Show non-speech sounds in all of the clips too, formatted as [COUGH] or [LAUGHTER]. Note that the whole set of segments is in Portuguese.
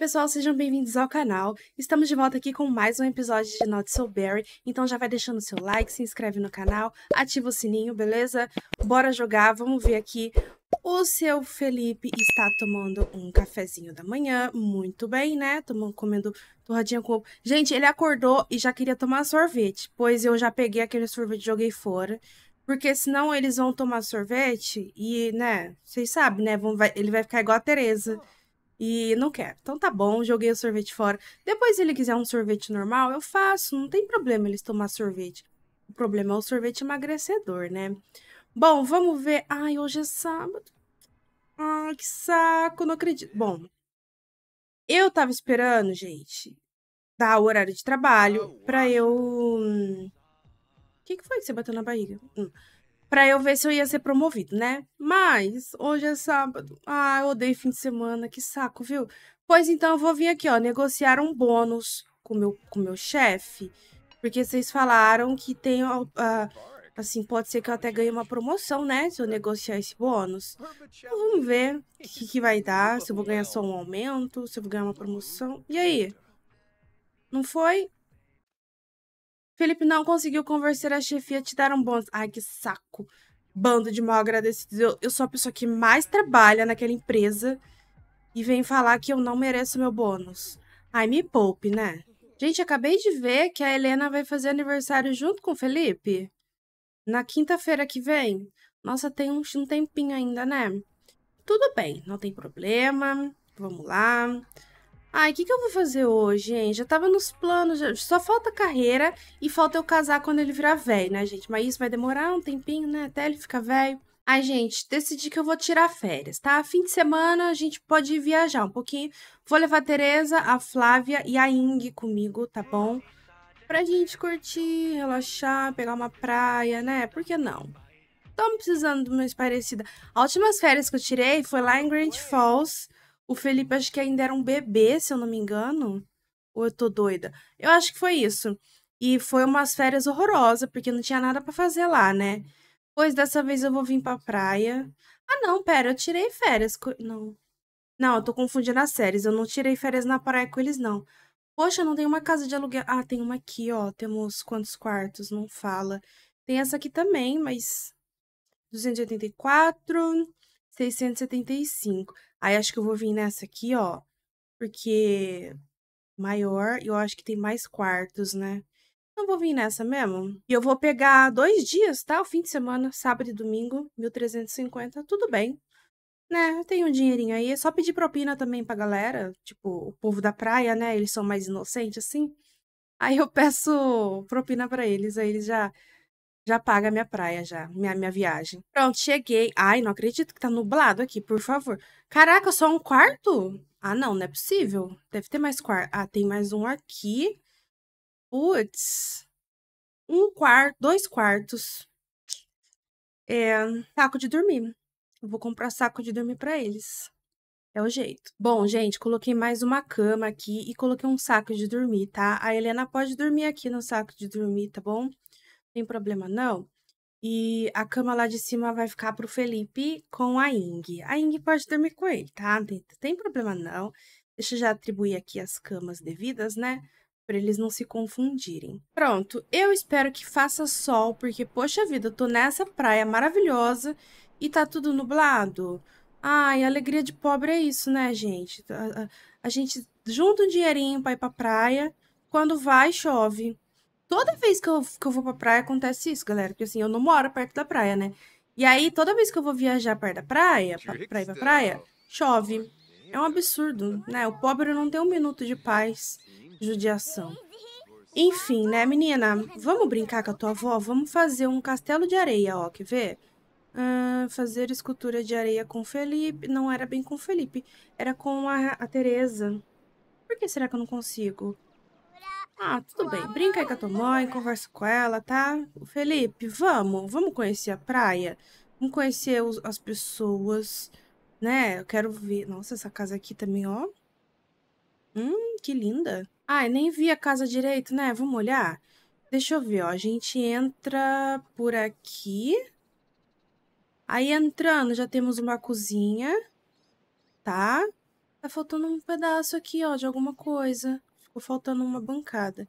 pessoal, sejam bem-vindos ao canal. Estamos de volta aqui com mais um episódio de Not So Berry, então já vai deixando seu like, se inscreve no canal, ativa o sininho, beleza? Bora jogar, vamos ver aqui. O seu Felipe está tomando um cafezinho da manhã, muito bem, né? Tomando, comendo torradinha com ovo. Gente, ele acordou e já queria tomar sorvete, pois eu já peguei aquele sorvete e joguei fora. Porque senão eles vão tomar sorvete e, né, vocês sabem, né? Vão, vai, ele vai ficar igual a Tereza. E não quero. Então tá bom, joguei o sorvete fora. Depois, se ele quiser um sorvete normal, eu faço. Não tem problema eles tomar sorvete. O problema é o sorvete emagrecedor, né? Bom, vamos ver. Ai, hoje é sábado. Ai, que saco, não acredito. Bom, eu tava esperando, gente, dar o horário de trabalho ah, pra eu. O hum, que, que foi que você bateu na barriga? Hum para eu ver se eu ia ser promovido, né? Mas hoje é sábado. Ah, eu odeio fim de semana, que saco, viu? Pois então eu vou vir aqui, ó, negociar um bônus com meu com meu chefe, porque vocês falaram que tem uh, assim, pode ser que eu até ganhe uma promoção, né, se eu negociar esse bônus. Então, vamos ver o que, que vai dar, se eu vou ganhar só um aumento, se eu vou ganhar uma promoção. E aí? Não foi? Felipe não conseguiu convencer a chefia te dar um bônus. Ai, que saco. Bando de mal agradecidos. Eu, eu sou a pessoa que mais trabalha naquela empresa e vem falar que eu não mereço meu bônus. Ai, me poupe, né? Gente, acabei de ver que a Helena vai fazer aniversário junto com o Felipe. Na quinta-feira que vem. Nossa, tem um, um tempinho ainda, né? Tudo bem, não tem problema. Vamos lá. Ai, o que, que eu vou fazer hoje, gente? Já tava nos planos, já... só falta carreira e falta eu casar quando ele virar velho, né, gente? Mas isso vai demorar um tempinho, né? Até ele ficar velho. Ai, gente, decidi que eu vou tirar férias, tá? Fim de semana a gente pode viajar um pouquinho. Vou levar a Tereza, a Flávia e a Ing comigo, tá bom? Pra gente curtir, relaxar, pegar uma praia, né? Por que não? Tô precisando de uma esparecida. As últimas férias que eu tirei foi lá em Grand Falls o Felipe, acho que ainda era um bebê, se eu não me engano. Ou eu tô doida? Eu acho que foi isso. E foi umas férias horrorosas, porque não tinha nada para fazer lá, né? Pois dessa vez eu vou vir pra praia. Ah, não, pera, eu tirei férias. Não. Não, eu tô confundindo as séries. Eu não tirei férias na praia com eles, não. Poxa, não tem uma casa de aluguel. Ah, tem uma aqui, ó. Temos quantos quartos? Não fala. Tem essa aqui também, mas. 284. 675. Aí acho que eu vou vir nessa aqui, ó, porque maior e eu acho que tem mais quartos, né? Então vou vir nessa mesmo. E eu vou pegar dois dias, tá? O fim de semana, sábado e domingo, 1350, tudo bem. Né, eu tenho um dinheirinho aí. É só pedir propina também pra galera. Tipo, o povo da praia, né? Eles são mais inocentes, assim. Aí eu peço propina para eles. Aí eles já já paga minha praia, já. Minha, minha viagem. Pronto, cheguei. Ai, não acredito que tá nublado aqui, por favor. Caraca, só um quarto? Ah, não, não é possível. Deve ter mais quarto. Ah, tem mais um aqui. Putz. Um quarto, dois quartos. É, saco de dormir. Eu vou comprar saco de dormir para eles. É o jeito. Bom, gente, coloquei mais uma cama aqui e coloquei um saco de dormir, tá? A Helena pode dormir aqui no saco de dormir, tá bom? tem problema não. E a cama lá de cima vai ficar pro Felipe com a Ing. A Ing pode dormir com ele, tá? Não tem, tem problema não. Deixa eu já atribuir aqui as camas devidas, né? Pra eles não se confundirem. Pronto, eu espero que faça sol, porque, poxa vida, eu tô nessa praia maravilhosa e tá tudo nublado. Ai, alegria de pobre é isso, né, gente? A, a, a gente junta um dinheirinho pra ir pra praia, quando vai, chove. Toda vez que eu, que eu vou pra praia acontece isso, galera. Porque assim, eu não moro perto da praia, né? E aí, toda vez que eu vou viajar perto da praia, pra, pra ir pra praia, chove. É um absurdo, né? O pobre não tem um minuto de paz, judiação. Enfim, né, menina? Vamos brincar com a tua avó? Vamos fazer um castelo de areia, ó, quer ver? Uh, fazer escultura de areia com Felipe. Não era bem com Felipe, era com a, a Tereza. Por que será que eu não consigo? Ah, tudo bem. Brinca aí com a tua mãe, conversa com ela, tá? Felipe, vamos, vamos conhecer a praia. Vamos conhecer os, as pessoas, né? Eu quero ver. Nossa, essa casa aqui também, ó. Hum, que linda. Ah, nem vi a casa direito, né? Vamos olhar. Deixa eu ver, ó. A gente entra por aqui. Aí entrando, já temos uma cozinha, tá? Tá faltando um pedaço aqui, ó, de alguma coisa ficou faltando uma bancada.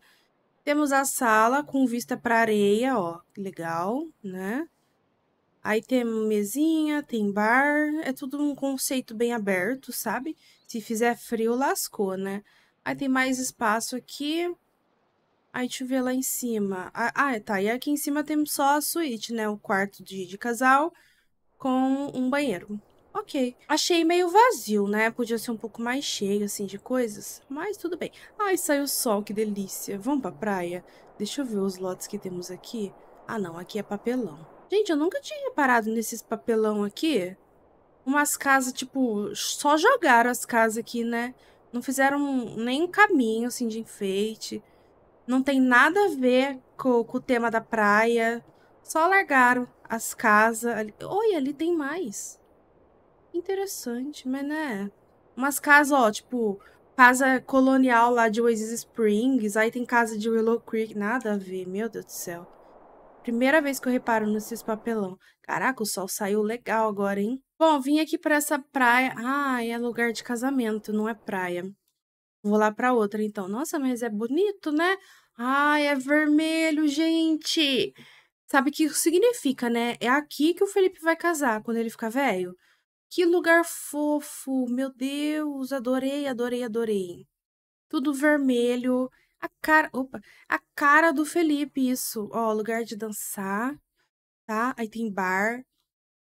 Temos a sala com vista para areia, ó, legal, né? Aí tem mesinha, tem bar, é tudo um conceito bem aberto, sabe? Se fizer frio, lascou, né? Aí tem mais espaço aqui. Aí deixa eu ver lá em cima. Ah, ah tá. E aqui em cima temos só a suíte, né? O quarto de, de casal com um banheiro. Ok. Achei meio vazio, né? Podia ser um pouco mais cheio, assim, de coisas. Mas tudo bem. Ai, saiu o sol, que delícia. Vamos pra praia? Deixa eu ver os lotes que temos aqui. Ah, não. Aqui é papelão. Gente, eu nunca tinha reparado nesses papelão aqui. Umas casas, tipo... Só jogaram as casas aqui, né? Não fizeram nenhum caminho, assim, de enfeite. Não tem nada a ver com, com o tema da praia. Só largaram as casas. Oi, ali tem mais. Interessante, mas né? Umas casas, ó, tipo, casa colonial lá de Oasis Springs, aí tem casa de Willow Creek, nada a ver, meu Deus do céu. Primeira vez que eu reparo nesses papelão. Caraca, o sol saiu legal agora, hein? Bom, vim aqui para essa praia. Ah, é lugar de casamento, não é praia. Vou lá para outra então. Nossa, mas é bonito, né? Ah, é vermelho, gente. Sabe o que isso significa, né? É aqui que o Felipe vai casar quando ele ficar velho. Que lugar fofo! Meu Deus, adorei, adorei, adorei. Tudo vermelho. A cara, opa, a cara do Felipe isso. Ó, lugar de dançar, tá? Aí tem bar.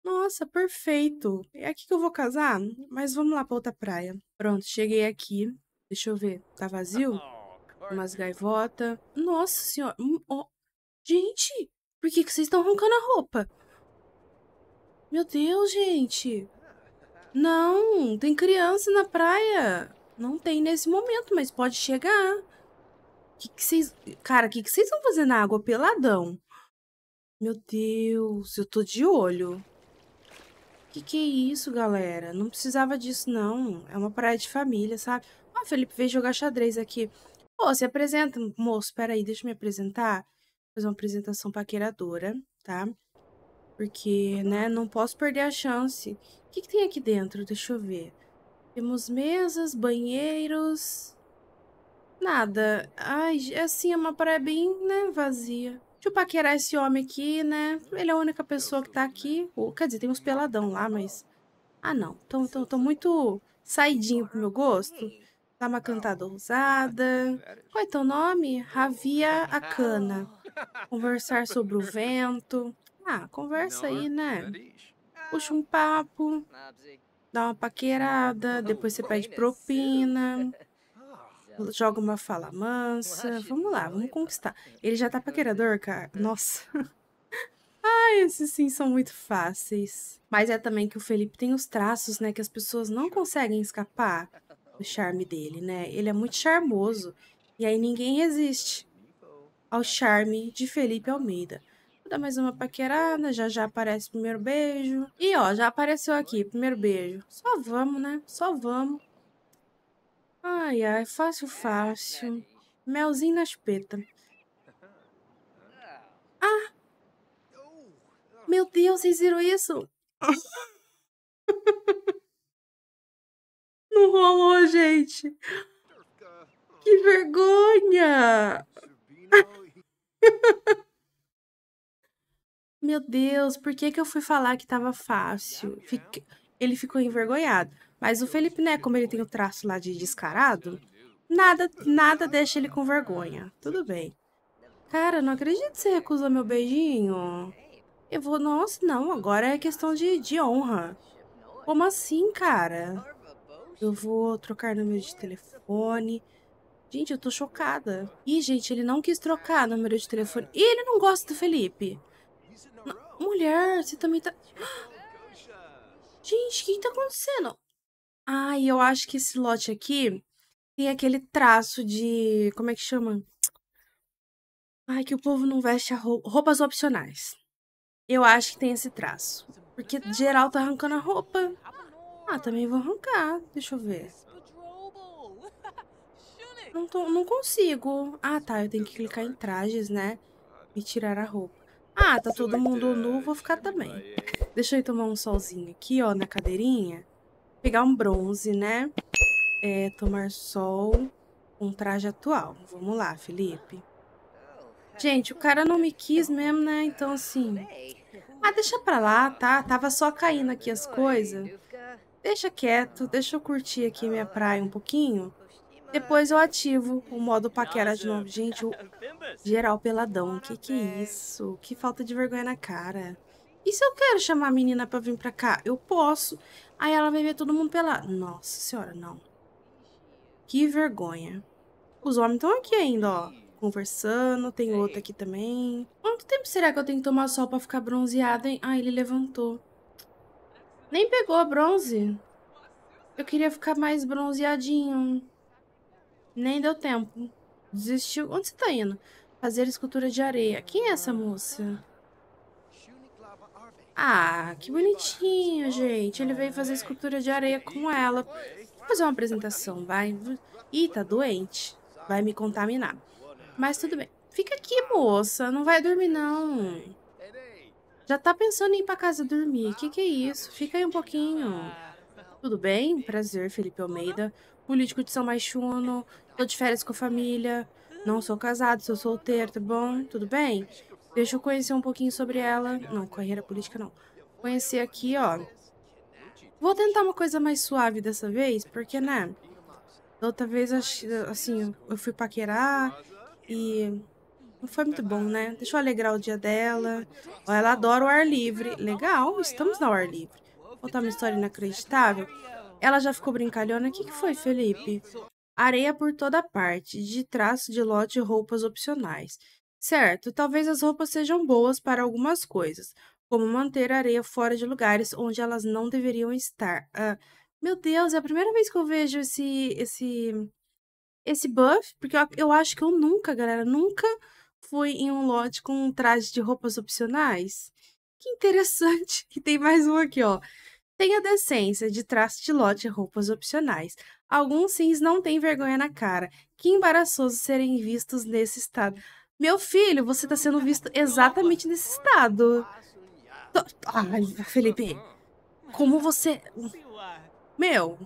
Nossa, perfeito. É aqui que eu vou casar? Mas vamos lá para outra praia. Pronto, cheguei aqui. Deixa eu ver. Tá vazio? Oh, Umas gaivota. Nossa senhora. Oh. Gente, por que, que vocês estão arrancando a roupa? Meu Deus, gente. Não, tem criança na praia. Não tem nesse momento, mas pode chegar. Que que Cara, o que vocês vão fazer na água peladão? Meu Deus, eu tô de olho. Que que é isso, galera? Não precisava disso, não. É uma praia de família, sabe? Ah, Felipe veio jogar xadrez aqui. Pô, se apresenta, moço. Peraí, deixa eu me apresentar. Vou fazer uma apresentação paqueradora, tá? Porque, né, não posso perder a chance. O que, que tem aqui dentro? Deixa eu ver. Temos mesas, banheiros. Nada. Ai, assim, é uma praia bem, né, vazia. Deixa eu paquerar esse homem aqui, né? Ele é a única pessoa que tá aqui. Ou, quer dizer, tem uns peladão lá, mas... Ah, não. Tô, tão, muito saidinho pro meu gosto. Tá uma cantada ousada. Qual é teu nome? Ravia Akana. Conversar sobre o vento. Ah, conversa aí, né? Puxa um papo, dá uma paquerada, depois você pede propina, [LAUGHS] joga uma fala mansa. Vamos lá, vamos conquistar. Ele já tá paquerador, cara? É. Nossa. Ah, [LAUGHS] esses sim são muito fáceis. Mas é também que o Felipe tem os traços, né, que as pessoas não conseguem escapar do charme dele, né? Ele é muito charmoso. E aí ninguém resiste ao charme de Felipe Almeida dá mais uma paquerada, já já aparece o primeiro beijo. E ó, já apareceu aqui, primeiro beijo. Só vamos, né? Só vamos. Ai, ai, fácil, fácil. Melzinho nas petas. Ah! Meu Deus, vocês viram isso? [LAUGHS] Não rolou, gente. Que vergonha! [LAUGHS] Meu Deus, por que, que eu fui falar que tava fácil? Fique... Ele ficou envergonhado. Mas o Felipe, né, como ele tem o traço lá de descarado, nada, nada deixa ele com vergonha. Tudo bem. Cara, não acredito que você recusou meu beijinho. Eu vou, nossa, não, agora é questão de, de honra. Como assim, cara? Eu vou trocar número de telefone. Gente, eu tô chocada. Ih, gente, ele não quis trocar número de telefone. Ih, ele não gosta do Felipe. M mulher, você também tá... Gente, o que tá acontecendo? Ah, e eu acho que esse lote aqui tem aquele traço de... Como é que chama? Ai, que o povo não veste roupa, roupas opcionais. Eu acho que tem esse traço. Porque geral tá arrancando a roupa. Ah, também vou arrancar. Deixa eu ver. Não, tô, não consigo. Ah, tá. Eu tenho que clicar em trajes, né? E tirar a roupa. Ah, tá todo mundo nu, vou ficar também. Deixa eu tomar um solzinho aqui, ó, na cadeirinha. Pegar um bronze, né? É, tomar sol com um traje atual. Vamos lá, Felipe. Gente, o cara não me quis mesmo, né? Então, assim... Ah, deixa pra lá, tá? Tava só caindo aqui as coisas. Deixa quieto, deixa eu curtir aqui minha praia um pouquinho. Depois eu ativo o modo paquera de novo. Gente, o geral peladão. Que que é isso? Que falta de vergonha na cara. E se eu quero chamar a menina pra vir pra cá? Eu posso. Aí ela vai ver todo mundo pelado. Nossa senhora, não. Que vergonha. Os homens estão aqui ainda, ó. Conversando. Tem outro aqui também. Quanto tempo será que eu tenho que tomar sol pra ficar bronzeada, hein? Ah, ele levantou. Nem pegou a bronze. Eu queria ficar mais bronzeadinho. Nem deu tempo. Desistiu. Onde você tá indo? Fazer escultura de areia. Quem é essa moça? Ah, que bonitinho, gente. Ele veio fazer escultura de areia com ela. Vou fazer uma apresentação, vai. Ih, tá doente. Vai me contaminar. Mas tudo bem. Fica aqui, moça. Não vai dormir, não. Já tá pensando em ir pra casa dormir. O que, que é isso? Fica aí um pouquinho. Tudo bem? Prazer, Felipe Almeida. Político de São Baixuno. Tô de férias com a família. Não sou casado, sou solteiro, tá bom? Tudo bem? Deixa eu conhecer um pouquinho sobre ela. Não, carreira política não. Conhecer aqui, ó. Vou tentar uma coisa mais suave dessa vez, porque, né? outra vez, assim, eu fui paquerar e não foi muito bom, né? Deixa eu alegrar o dia dela. Ó, ela adora o ar livre. Legal, estamos no ar livre. Vou contar uma história inacreditável. Ela já ficou brincalhona. O que, que foi, Felipe? Areia por toda parte, de traço de lote roupas opcionais. Certo, talvez as roupas sejam boas para algumas coisas, como manter a areia fora de lugares onde elas não deveriam estar. Uh, meu Deus, é a primeira vez que eu vejo esse esse esse buff, porque eu, eu acho que eu nunca, galera, nunca fui em um lote com um traje de roupas opcionais. Que interessante. [LAUGHS] E tem mais um aqui, ó. Tenha decência de traço de lote roupas opcionais. Alguns sims não têm vergonha na cara. Que embaraçoso serem vistos nesse estado. Meu filho, você está sendo visto exatamente nesse estado. Ai, Felipe. Como você... Meu.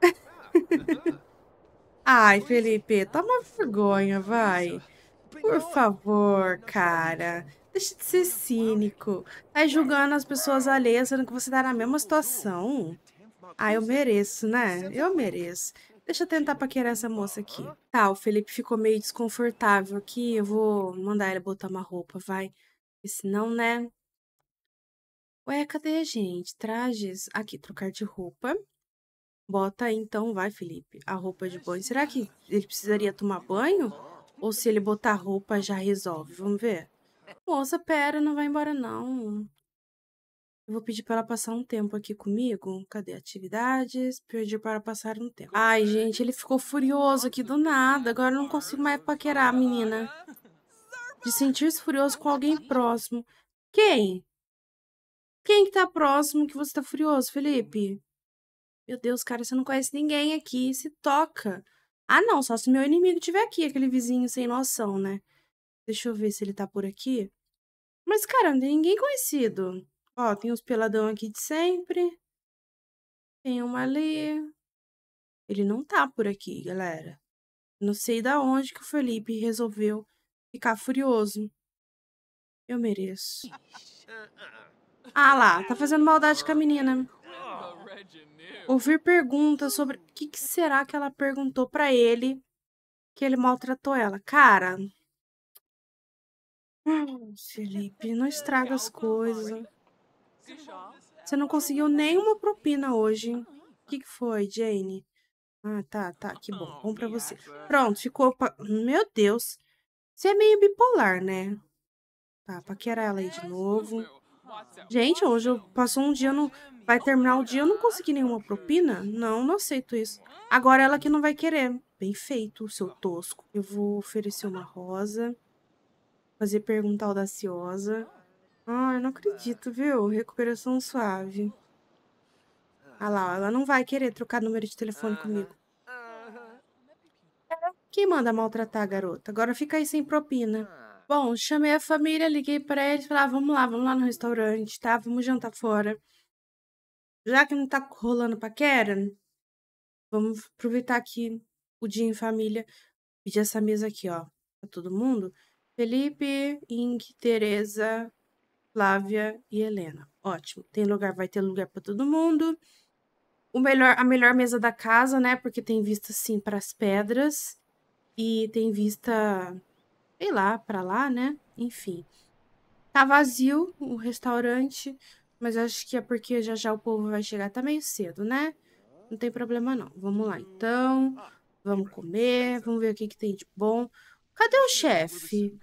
[LAUGHS] Ai, Felipe, toma vergonha, vai. Por favor, cara. Deixa de ser cínico. Tá julgando as pessoas alheias, sendo que você tá na mesma situação. Ah, eu mereço, né? Eu mereço. Deixa eu tentar paquerar essa moça aqui. Tá, o Felipe ficou meio desconfortável aqui. Eu vou mandar ele botar uma roupa, vai. Porque senão, né? Ué, cadê, gente? Trajes. Aqui, trocar de roupa. Bota aí, então, vai, Felipe. A roupa de banho. Será que ele precisaria tomar banho? Ou se ele botar roupa já resolve? Vamos ver. Moça, pera, não vai embora não. Eu vou pedir para ela passar um tempo aqui comigo. Cadê atividades? Pedir para passar um tempo. Ai, gente, ele ficou furioso aqui do nada. Agora eu não consigo mais paquerar a menina. De sentir-se furioso com alguém próximo. Quem? Quem que tá próximo que você tá furioso, Felipe? Meu Deus, cara, você não conhece ninguém aqui. Se toca. Ah, não, só se meu inimigo estiver aqui, aquele vizinho sem noção, né? Deixa eu ver se ele tá por aqui. Mas, cara, não tem ninguém conhecido. Ó, tem os peladão aqui de sempre. Tem uma ali. Ele não tá por aqui, galera. Não sei da onde que o Felipe resolveu ficar furioso. Eu mereço. Ah lá, tá fazendo maldade com a menina. Ouvir perguntas sobre o que, que será que ela perguntou para ele que ele maltratou ela. Cara, Felipe, não estraga as coisas. Você não conseguiu nenhuma propina hoje. O que, que foi, Jane? Ah, tá, tá. Que bom. Bom pra você. Pronto, ficou... Pa... Meu Deus. Você é meio bipolar, né? Tá, era ela aí de novo. Gente, hoje eu passou um dia no... Vai terminar o dia, eu não consegui nenhuma propina? Não, não aceito isso. Agora ela que não vai querer. Bem feito, seu tosco. Eu vou oferecer uma rosa. Fazer pergunta audaciosa. Ah, eu não acredito, viu? Recuperação suave. Ah lá, ela não vai querer trocar número de telefone comigo. Quem manda maltratar a garota? Agora fica aí sem propina. Ah. Bom, chamei a família, liguei para eles, falei, ah, vamos lá, vamos lá no restaurante, tá? Vamos jantar fora. Já que não tá rolando paquera, vamos aproveitar aqui o dia em família, pedir essa mesa aqui, ó, pra todo mundo. Felipe, Ing, Teresa, Flávia e Helena. Ótimo. Tem lugar, vai ter lugar para todo mundo. O melhor, a melhor mesa da casa, né? Porque tem vista sim para as pedras e tem vista, sei lá, para lá, né? Enfim. Tá vazio o restaurante, mas acho que é porque já já o povo vai chegar tá meio cedo, né? Não tem problema não. Vamos lá então. Vamos comer, vamos ver o que que tem de bom. Cadê o chefe?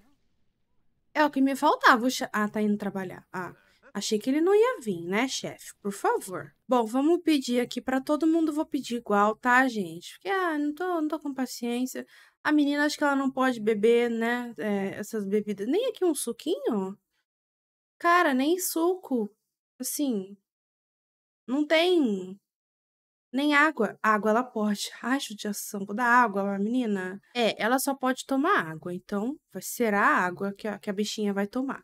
É o que me faltava. Ah, tá indo trabalhar. Ah, achei que ele não ia vir, né, chefe? Por favor. Bom, vamos pedir aqui para todo mundo. Vou pedir igual, tá, gente? Porque, ah, não tô, não tô com paciência. A menina, acho que ela não pode beber, né? É, essas bebidas. Nem aqui um suquinho? Cara, nem suco. Assim, não tem nem água. A água ela pode. Ai, judiação da água, a menina. É, ela só pode tomar água. Então, vai ser a água que a, que a bichinha vai tomar.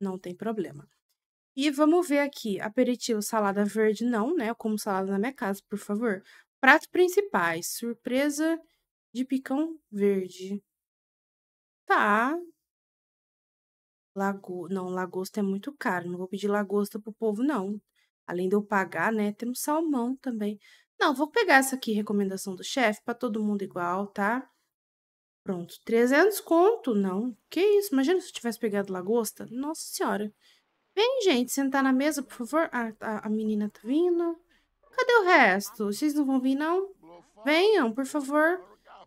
Não tem problema. E vamos ver aqui, aperitivo, salada verde, não, né? Eu como salada na minha casa, por favor. Pratos principais, surpresa de picão verde. Tá. Lago... Não, lagosta é muito caro, não vou pedir lagosta pro povo, não além de eu pagar, né? Temos salmão também. Não, vou pegar essa aqui, recomendação do chefe, para todo mundo igual, tá? Pronto, 300 conto? Não, que isso? Imagina se eu tivesse pegado lagosta. Nossa senhora. Vem, gente, sentar na mesa, por favor. A ah, a, tá, a menina tá vindo. Cadê o resto? Vocês não vão vir, não? Venham, por favor.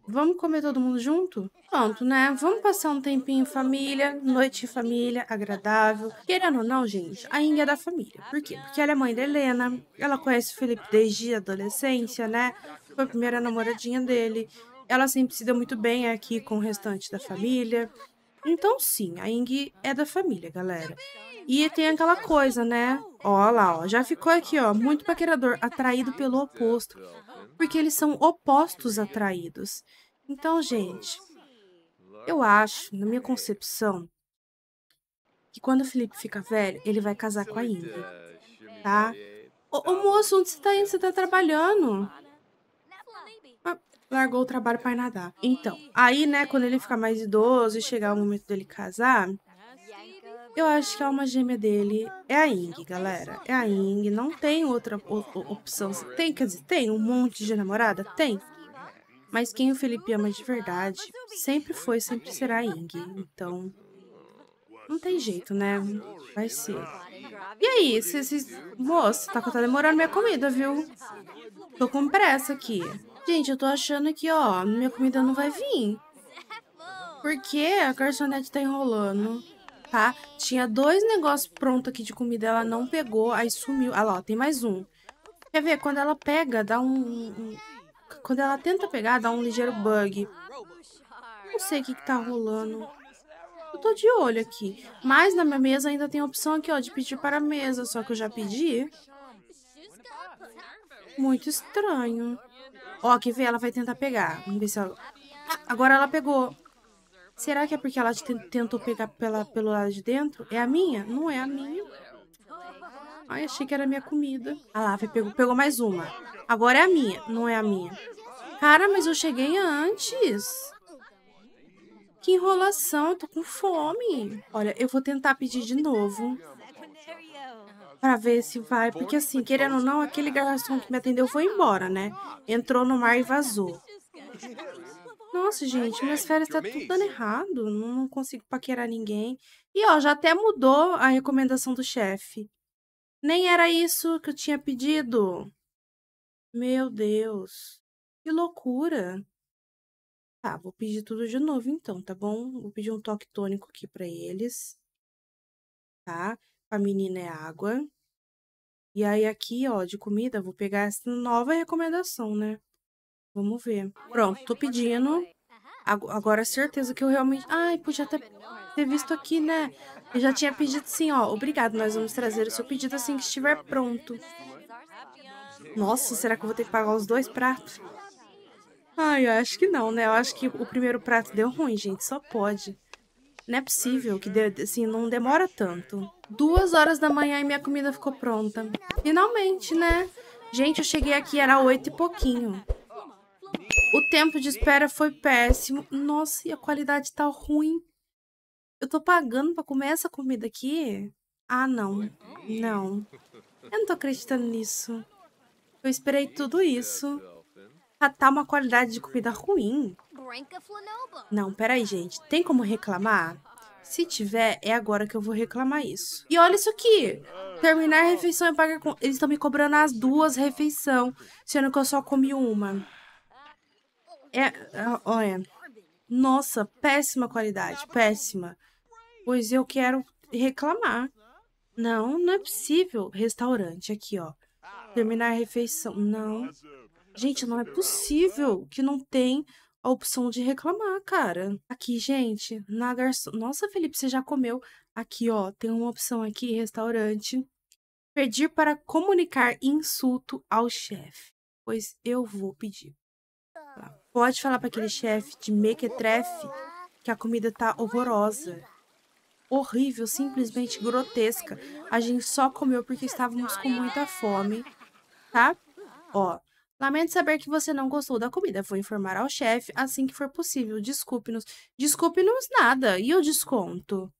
Vamos comer todo mundo junto? Pronto, né? Vamos passar um tempinho em família, noite em família, agradável. Querendo ou não, gente, a Inga é da família. Por quê? Porque ela é mãe da Helena, ela conhece o Felipe desde a adolescência, né? Foi a primeira namoradinha dele. Ela sempre se deu muito bem aqui com o restante da família. Então, sim, a Ing é da família, galera. E tem aquela coisa, né? Ó lá, ó, já ficou aqui, ó, muito paquerador, atraído pelo oposto. Porque eles são opostos atraídos. Então, gente, eu acho, na minha concepção, que quando o Felipe fica velho, ele vai casar com a Ingrid, tá? Ô, ô moço, onde você tá indo? Você tá trabalhando? Ah, largou o trabalho para nadar. Então, aí, né, quando ele ficar mais idoso e chegar o momento dele casar, eu acho que a alma gêmea dele é a Ing, galera. É a Ing, não tem outra opção. Tem, quer dizer, tem um monte de namorada? Tem. Mas quem o Felipe ama de verdade sempre foi e sempre será Ing. Então. Não tem jeito, né? Vai ser. E aí, se esses. tá, tá demorando minha comida, viu? Tô com pressa aqui. Gente, eu tô achando que, ó, minha comida não vai vir. Porque a garçonete tá enrolando. Tá? Tinha dois negócios prontos aqui de comida, ela não pegou, aí sumiu. Ah lá, ó, tem mais um. Quer ver? Quando ela pega, dá um, um quando ela tenta pegar, dá um ligeiro bug. Não sei o que, que tá rolando. Eu tô de olho aqui. Mas na minha mesa ainda tem a opção aqui, ó, de pedir para a mesa. Só que eu já pedi. Muito estranho. Ó, que vê, ela vai tentar pegar. Vamos ver se ela... agora ela pegou. Será que é porque ela tentou pegar pela, pelo lado de dentro? É a minha? Não é a minha. Ai, achei que era minha comida. A ah lá, pegou, pegou mais uma. Agora é a minha, não é a minha. Cara, mas eu cheguei antes. Que enrolação, eu tô com fome. Olha, eu vou tentar pedir de novo. Pra ver se vai, porque assim, querendo ou não, aquele garçom que me atendeu foi embora, né? Entrou no mar e vazou. Nossa, gente, minhas férias tá tudo dando errado. Não consigo paquerar ninguém. E, ó, já até mudou a recomendação do chefe. Nem era isso que eu tinha pedido. Meu Deus, que loucura. Tá, vou pedir tudo de novo então, tá bom? Vou pedir um toque tônico aqui para eles. Tá? A menina é água. E aí aqui, ó, de comida, vou pegar essa nova recomendação, né? Vamos ver. Pronto, tô pedindo. Agora certeza que eu realmente... Ai, podia até, ter visto aqui, né? Eu já tinha pedido sim, ó, obrigado, nós vamos trazer o seu pedido assim que estiver pronto. Nossa, será que eu vou ter que pagar os dois pratos? Ai, eu acho que não, né? Eu acho que o primeiro prato deu ruim, gente, só pode. Não é possível que de, assim, não demora tanto. Duas horas da manhã e minha comida ficou pronta. Finalmente, né? Gente, eu cheguei aqui, era oito e pouquinho. O tempo de espera foi péssimo. Nossa, e a qualidade tá ruim. Eu tô pagando pra comer essa comida aqui? Ah, não. Não. Eu não tô acreditando nisso. Eu esperei tudo isso. Tá uma qualidade de comida ruim. Não, peraí, gente. Tem como reclamar? Se tiver, é agora que eu vou reclamar isso. E olha isso aqui. Terminar a refeição e pagar com... Eles estão me cobrando as duas refeições, sendo que eu só comi uma. É, ah, olha... Nossa, péssima qualidade, péssima pois eu quero reclamar. Não, não é possível. Restaurante aqui, ó. Terminar a refeição. Não. Gente, não é possível que não tem a opção de reclamar, cara. Aqui, gente, na garçom... Nossa, Felipe, você já comeu. Aqui, ó, tem uma opção aqui, restaurante. Pedir para comunicar insulto ao chefe. Pois eu vou pedir. Tá. Pode falar para aquele chefe de mequetrefe que a comida tá horrorosa horrível, simplesmente grotesca. A gente só comeu porque estávamos com muita fome, tá? Ó, Lamento saber que você não gostou da comida. Vou informar ao chefe assim que for possível. Desculpe-nos. Desculpe-nos nada. E o desconto?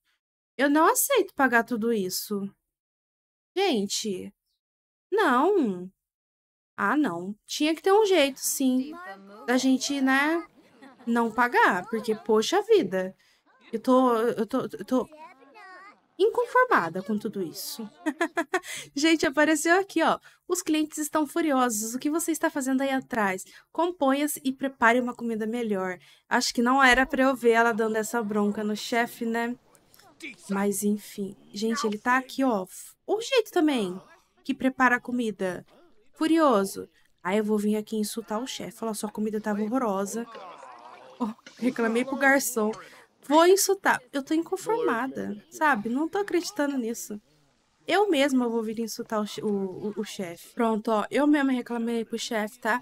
Eu não aceito pagar tudo isso. Gente, não. Ah, não. Tinha que ter um jeito, sim, da gente, né, não pagar. Porque, poxa vida, eu tô, eu tô, eu tô inconformada com tudo isso. [LAUGHS] Gente, apareceu aqui, ó. Os clientes estão furiosos. O que você está fazendo aí atrás? Componha-se e prepare uma comida melhor. Acho que não era para eu ver ela dando essa bronca no chefe, né? Mas enfim. Gente, ele tá aqui, ó. O jeito também que prepara a comida. Furioso. Aí eu vou vir aqui insultar o chefe. Falar, sua comida tava tá horrorosa. Oh, [LAUGHS] reclamei pro garçom vou insultar. Eu tô inconformada, sabe? Não tô acreditando nisso. Eu mesma vou vir insultar o, o, o chefe. Pronto, ó. Eu mesma reclamei pro chefe, tá?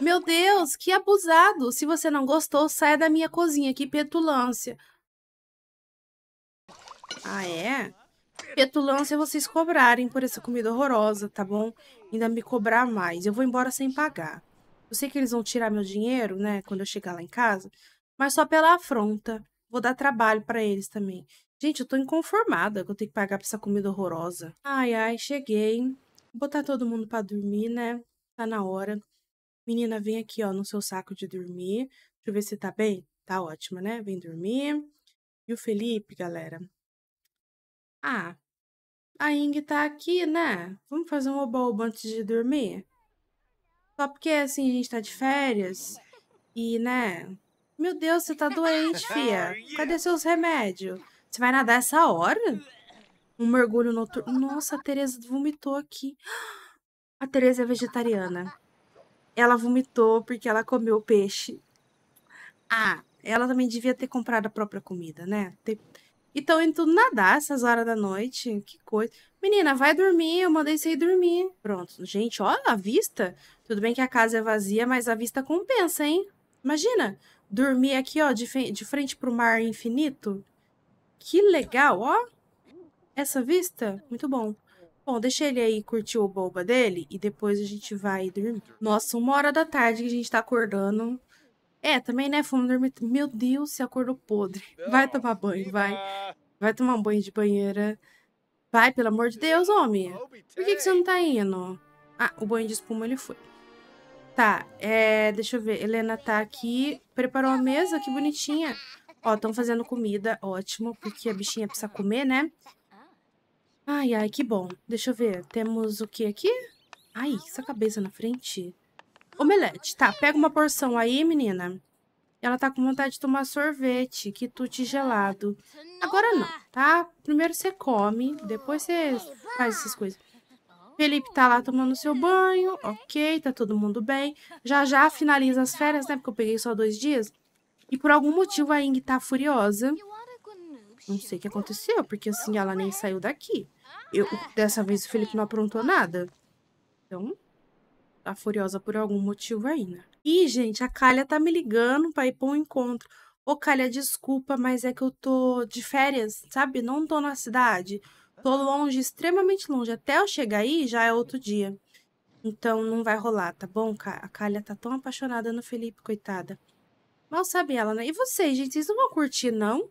Meu Deus, que abusado! Se você não gostou, saia da minha cozinha, que petulância. Ah, é? Petulância vocês cobrarem por essa comida horrorosa, tá bom? Ainda me cobrar mais. Eu vou embora sem pagar. Eu sei que eles vão tirar meu dinheiro, né, quando eu chegar lá em casa, mas só pela afronta. Vou dar trabalho para eles também. Gente, eu tô inconformada que eu tenho que pagar pra essa comida horrorosa. Ai, ai, cheguei. Vou botar todo mundo para dormir, né? Tá na hora. Menina, vem aqui, ó, no seu saco de dormir. Deixa eu ver se tá bem. Tá ótima, né? Vem dormir. E o Felipe, galera? Ah, a Ing tá aqui, né? Vamos fazer um oba antes de dormir? Só porque, assim, a gente tá de férias e, né, meu Deus, você tá doente, [LAUGHS] fia. É. Cadê seus remédios? Você vai nadar essa hora? Um mergulho noturno. Nossa, a Tereza vomitou aqui. A Tereza é vegetariana. Ela vomitou porque ela comeu peixe. Ah, ela também devia ter comprado a própria comida, né? Tem... Então, indo nadar essas horas da noite, que coisa. Menina, vai dormir, eu mandei você ir dormir. Pronto. Gente, olha a vista. Tudo bem que a casa é vazia, mas a vista compensa, hein? Imagina, dormir aqui, ó, de, de frente pro mar infinito. Que legal, ó. Essa vista, muito bom. Bom, deixa ele aí curtir o boba dele e depois a gente vai dormir. Nossa, uma hora da tarde que a gente tá acordando. É, também, né? Fomos dormir. Meu Deus, se acordou podre. Vai tomar banho, vai. Vai tomar um banho de banheira. Vai, pelo amor de Deus, homem. Por que, que você não tá indo? Ah, o banho de espuma ele foi. Tá, é, deixa eu ver. Helena tá aqui, preparou a mesa, que bonitinha. Ó, estão fazendo comida, ótimo, porque a bichinha precisa comer, né? Ai, ai, que bom. Deixa eu ver, temos o que aqui? Ai, essa cabeça na frente. Omelete, tá, pega uma porção aí, menina. Ela tá com vontade de tomar sorvete, quitute gelado. Agora não, tá? Primeiro você come, depois você faz essas coisas. Felipe tá lá tomando seu banho, ok, tá todo mundo bem. Já já finaliza as férias, né? Porque eu peguei só dois dias. E por algum motivo a Ing tá furiosa. Não sei o que aconteceu, porque assim, ela nem saiu daqui. Eu, dessa vez o Felipe não aprontou nada. Então, tá furiosa por algum motivo ainda. Né? E, gente, a Calha tá me ligando pra ir pra um encontro. Ô, Calha, desculpa, mas é que eu tô de férias, sabe? Não tô na cidade. Tô longe, extremamente longe. Até eu chegar aí, já é outro dia. Então não vai rolar, tá bom? A Calha tá tão apaixonada no Felipe, coitada. Mal sabe ela, né? E vocês, gente? Vocês não vão curtir, não?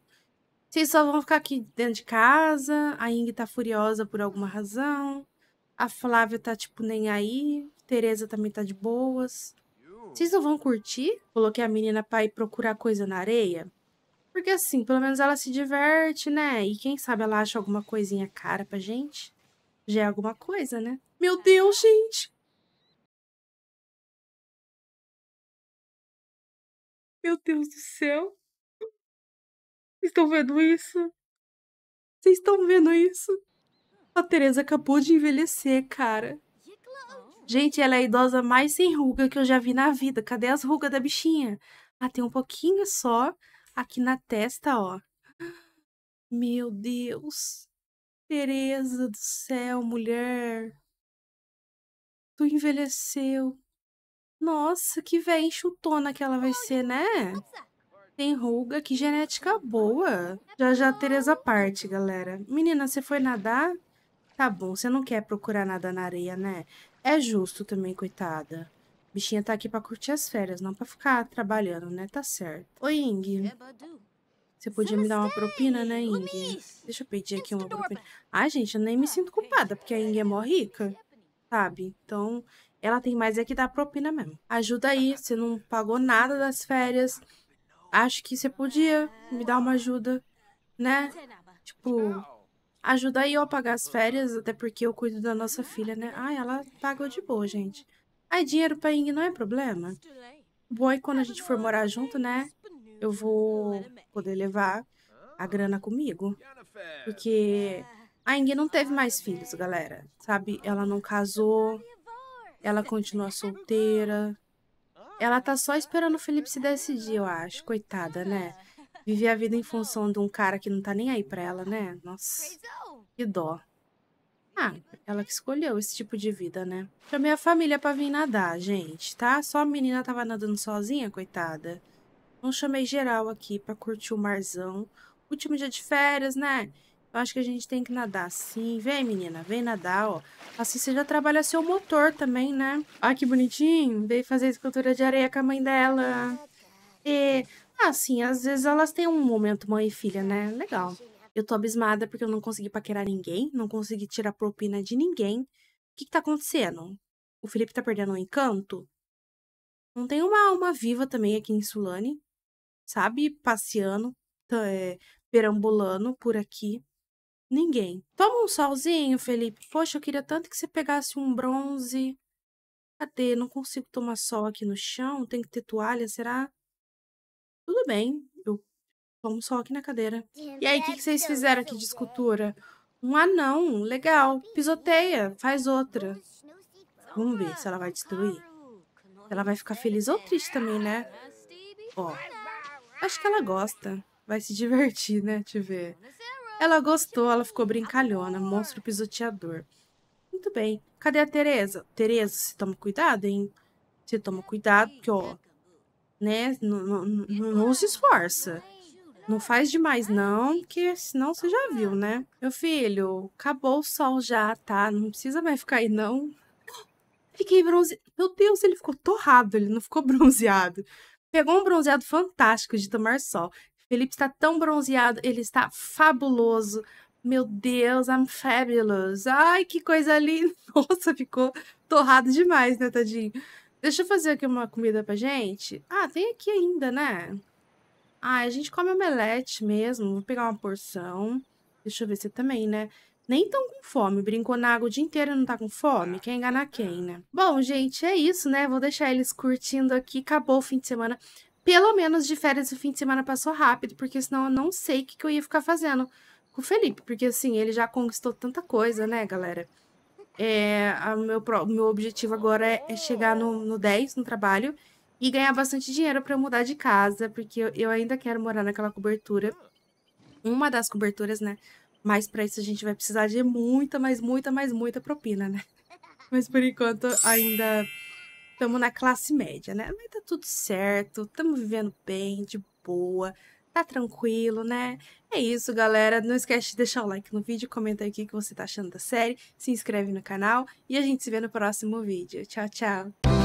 Vocês só vão ficar aqui dentro de casa. A Ing tá furiosa por alguma razão. A Flávia tá, tipo, nem aí. Tereza também tá de boas. Vocês não vão curtir? Coloquei a menina pra ir procurar coisa na areia. Porque assim, pelo menos ela se diverte, né? E quem sabe ela acha alguma coisinha cara pra gente. Já é alguma coisa, né? Meu é. Deus, gente! Meu Deus do céu! Estão vendo isso? Vocês estão vendo isso? A Tereza acabou de envelhecer, cara. Gente, ela é a idosa mais sem ruga que eu já vi na vida. Cadê as rugas da bichinha? Ah, tem um pouquinho só, aqui na testa, ó. Meu Deus. Tereza do céu, mulher. Tu envelheceu. Nossa, que véia enxutona que ela vai ser, né? Tem ruga, que genética boa. Já já a Tereza parte, galera. Menina, você foi nadar? Tá bom, você não quer procurar nada na areia, né? É justo também, coitada. Bichinha tá aqui pra curtir as férias, não pra ficar trabalhando, né? Tá certo. Oi, Ing. Você podia me dar uma propina, né, Ing? Deixa eu pedir aqui uma propina. Ai, gente, eu nem me sinto culpada, porque a Ing é mó rica, sabe? Então, ela tem mais é que dar propina mesmo. Ajuda aí, você não pagou nada das férias. Acho que você podia me dar uma ajuda, né? Tipo, ajuda aí eu a pagar as férias, até porque eu cuido da nossa filha, né? Ai, ela pagou de boa, gente. Ai, dinheiro pra Ying não é problema. Bom, aí quando a gente for morar junto, né? Eu vou poder levar a grana comigo. Porque a Ying não teve mais filhos, galera. Sabe? Ela não casou. Ela continua solteira. Ela tá só esperando o Felipe se decidir, eu acho. Coitada, né? Viver a vida em função de um cara que não tá nem aí pra ela, né? Nossa, que dó. Ah, ela que escolheu esse tipo de vida, né? Chamei a família pra vir nadar, gente, tá? Só a menina tava nadando sozinha, coitada. Não chamei geral aqui pra curtir o marzão. Último dia de férias, né? Eu acho que a gente tem que nadar sim. Vem, menina, vem nadar, ó. Assim você já trabalha seu motor também, né? Ah, que bonitinho. Veio fazer escultura de areia com a mãe dela. E, assim, às vezes elas têm um momento mãe e filha, né? Legal. Eu tô abismada porque eu não consegui paquerar ninguém, não consegui tirar propina de ninguém. O que, que tá acontecendo? O Felipe tá perdendo o um encanto? Não tem uma alma viva também aqui em Sulane, sabe? Passeando, tá, é, perambulando por aqui. Ninguém. Toma um solzinho, Felipe. Poxa, eu queria tanto que você pegasse um bronze. Cadê? Não consigo tomar sol aqui no chão. Tem que ter toalha, será? Tudo bem. Vamos só aqui na cadeira. E aí, o que, que vocês então, fizeram aqui de escultura? Um anão, legal. Pisoteia, faz outra. Vamos ver se ela vai destruir. Ela vai ficar feliz ou triste também, né? Ó, acho que ela gosta. Vai se divertir, né, te ver. Ela gostou, ela ficou brincalhona, monstro pisoteador. Muito bem. Cadê a Tereza? Tereza, se toma cuidado, hein? Se toma cuidado, porque, ó, né, não se esforça. Não faz demais, não, que senão você já viu, ah. né? Meu filho, acabou o sol já, tá? Não precisa mais ficar aí, não. Fiquei bronzeado. Meu Deus, ele ficou torrado, ele não ficou [LAUGHS] bronzeado. Pegou um bronzeado fantástico de tomar sol. Felipe está tão bronzeado, ele está fabuloso. Meu Deus, I'm fabulous. Ai, que coisa linda. [LAUGHS] Nossa, ficou torrado demais, né, tadinho? Deixa eu fazer aqui uma comida pra gente. Ah, tem aqui ainda, né? Ah, a gente come omelete mesmo. Vou pegar uma porção. Deixa eu ver se também, né? Nem tão com fome. Brincou na água o dia inteiro e não tá com fome? Quer enganar quem, né? Bom, gente, é isso, né? Vou deixar eles curtindo aqui. Acabou o fim de semana. Pelo menos de férias o fim de semana passou rápido, porque senão eu não sei o que, que eu ia ficar fazendo com o Felipe. Porque, assim, ele já conquistou tanta coisa, né, galera? É, o meu, meu objetivo agora é, é chegar no, no 10 no trabalho e ganhar bastante dinheiro para mudar de casa, porque eu, ainda quero morar naquela cobertura. Uma das coberturas, né? Mas para isso a gente vai precisar de muita, mas muita, mas muita propina, né? [LAUGHS] Mas por enquanto ainda estamos na classe média, né? Mas tá tudo certo, estamos vivendo bem, de boa, tá tranquilo, né? É isso, galera. Não esquece de deixar o like no vídeo, comenta aí o que você tá achando da série, se inscreve no canal e a gente se vê no próximo vídeo. Tchau, tchau!